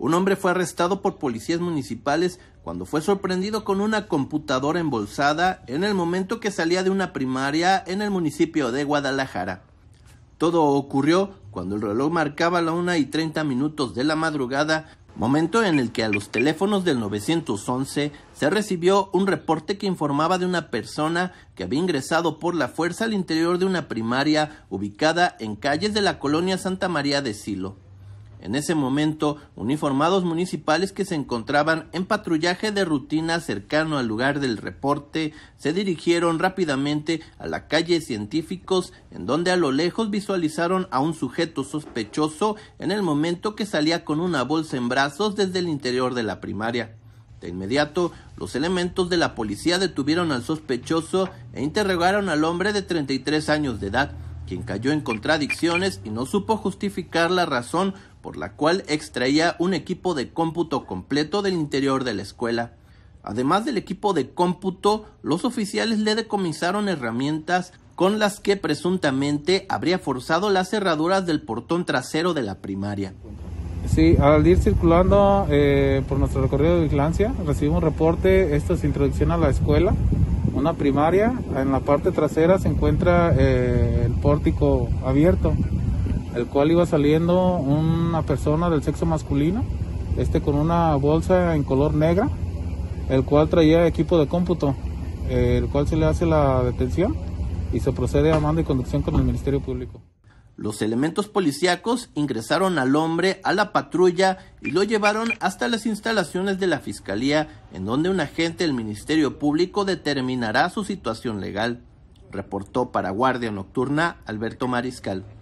Un hombre fue arrestado por policías municipales cuando fue sorprendido con una computadora embolsada en el momento que salía de una primaria en el municipio de Guadalajara. Todo ocurrió cuando el reloj marcaba la 1 y 30 minutos de la madrugada, momento en el que a los teléfonos del 911 se recibió un reporte que informaba de una persona que había ingresado por la fuerza al interior de una primaria ubicada en calles de la colonia Santa María de Silo. En ese momento, uniformados municipales que se encontraban en patrullaje de rutina cercano al lugar del reporte se dirigieron rápidamente a la calle Científicos, en donde a lo lejos visualizaron a un sujeto sospechoso en el momento que salía con una bolsa en brazos desde el interior de la primaria. De inmediato, los elementos de la policía detuvieron al sospechoso e interrogaron al hombre de 33 años de edad, quien cayó en contradicciones y no supo justificar la razón por la cual extraía un equipo de cómputo completo del interior de la escuela. Además del equipo de cómputo, los oficiales le decomisaron herramientas con las que presuntamente habría forzado las cerraduras del portón trasero de la primaria. Sí, al ir circulando eh, por nuestro recorrido de vigilancia, recibimos un reporte, esto es introducción a la escuela, una primaria, en la parte trasera se encuentra eh, el pórtico abierto, el cual iba saliendo una persona del sexo masculino, este con una bolsa en color negra, el cual traía equipo de cómputo, el cual se le hace la detención y se procede a mando y conducción con el Ministerio Público. Los elementos policíacos ingresaron al hombre a la patrulla y lo llevaron hasta las instalaciones de la Fiscalía, en donde un agente del Ministerio Público determinará su situación legal, reportó para Guardia Nocturna Alberto Mariscal.